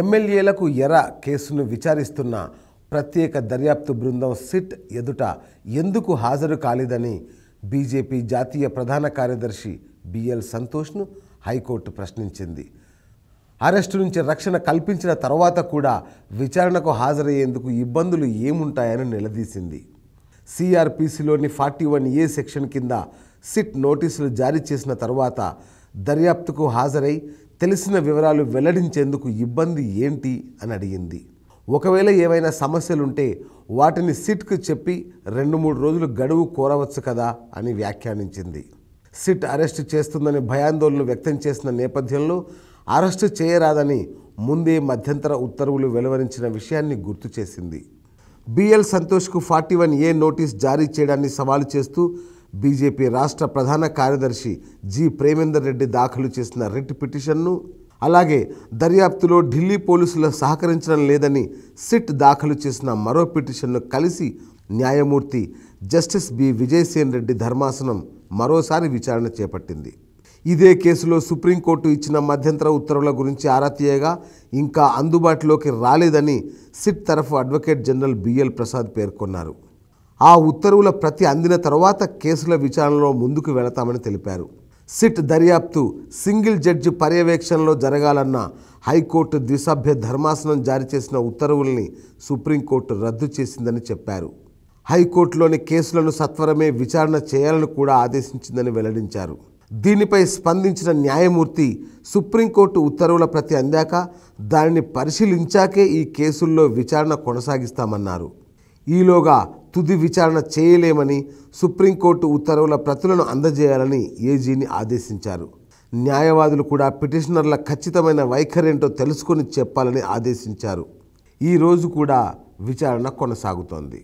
ఎమ్మెల్యేలకు ఎర కేసును విచారిస్తున్న ప్రత్యేక దర్యాప్తు బృందం సిట్ ఎదుట ఎందుకు హాజరు కాలేదని బీజేపీ జాతీయ ప్రధాన కార్యదర్శి బిఎల్ సంతోష్ను హైకోర్టు ప్రశ్నించింది అరెస్టు నుంచి రక్షణ కల్పించిన తర్వాత కూడా విచారణకు హాజరయ్యేందుకు ఇబ్బందులు ఏముంటాయని నిలదీసింది సిఆర్పిసిలోని ఫార్టీ వన్ ఏ సెక్షన్ కింద సిట్ నోటీసులు జారీ చేసిన తర్వాత దర్యాప్తుకు హాజరై తెలిసిన వివరాలు వెల్లడించేందుకు ఇబ్బంది ఏంటి అని అడిగింది ఒకవేళ ఏవైనా సమస్యలుంటే వాటిని సిట్కు చెప్పి రెండు మూడు రోజులు గడువు కోరవచ్చు కదా అని వ్యాఖ్యానించింది సిట్ అరెస్ట్ చేస్తుందని భయాందోళన వ్యక్తం చేసిన నేపథ్యంలో అరెస్టు చేయరాదని ముందే మధ్యంతర ఉత్తర్వులు వెలువరించిన విషయాన్ని గుర్తు చేసింది బిఎల్ సంతోష్కు ఫార్టీ వన్ ఏ నోటీస్ జారీ చేయడాన్ని సవాలు చేస్తూ బీజేపీ రాష్ట్ర ప్రధాన కార్యదర్శి జి ప్రేమేందర్ రెడ్డి దాఖలు చేసిన రిట్ పిటిషన్ను అలాగే దర్యాప్తులో ఢిల్లీ పోలీసులు సహకరించడం లేదని సిట్ దాఖలు చేసిన మరో పిటిషన్ను కలిసి న్యాయమూర్తి జస్టిస్ బి విజయసేన్ రెడ్డి ధర్మాసనం మరోసారి విచారణ చేపట్టింది ఇదే కేసులో సుప్రీంకోర్టు ఇచ్చిన మధ్యంతర ఉత్తర్వుల గురించి ఆరా తీయగా ఇంకా అందుబాటులోకి రాలేదని సిట్ తరఫు అడ్వకేట్ జనరల్ బిఎల్ ప్రసాద్ పేర్కొన్నారు ఆ ఉత్తర్వుల ప్రతి అందిన తర్వాత కేసుల విచారణలో ముందుకు వెళతామని తెలిపారు సిట్ దర్యాప్తు సింగిల్ జడ్జి పర్యవేక్షణలో జరగాలన్న హైకోర్టు ద్విసభ్య ధర్మాసనం జారీ చేసిన ఉత్తర్వుల్ని సుప్రీంకోర్టు రద్దు చేసిందని చెప్పారు హైకోర్టులోని కేసులను సత్వరమే విచారణ చేయాలని కూడా ఆదేశించిందని వెల్లడించారు దీనిపై స్పందించిన న్యాయమూర్తి సుప్రీంకోర్టు ఉత్తర్వుల ప్రతి అందాక దానిని పరిశీలించాకే ఈ కేసుల్లో విచారణ కొనసాగిస్తామన్నారు ఈలోగా తుది విచారణ చేయలేమని సుప్రీంకోర్టు ఉత్తర్వుల ప్రతులను అందజేయాలని ఏజీని ఆదేశించారు న్యాయవాదులు కూడా పిటిషనర్ల ఖచ్చితమైన వైఖరేంటో తెలుసుకొని చెప్పాలని ఆదేశించారు ఈరోజు కూడా విచారణ కొనసాగుతోంది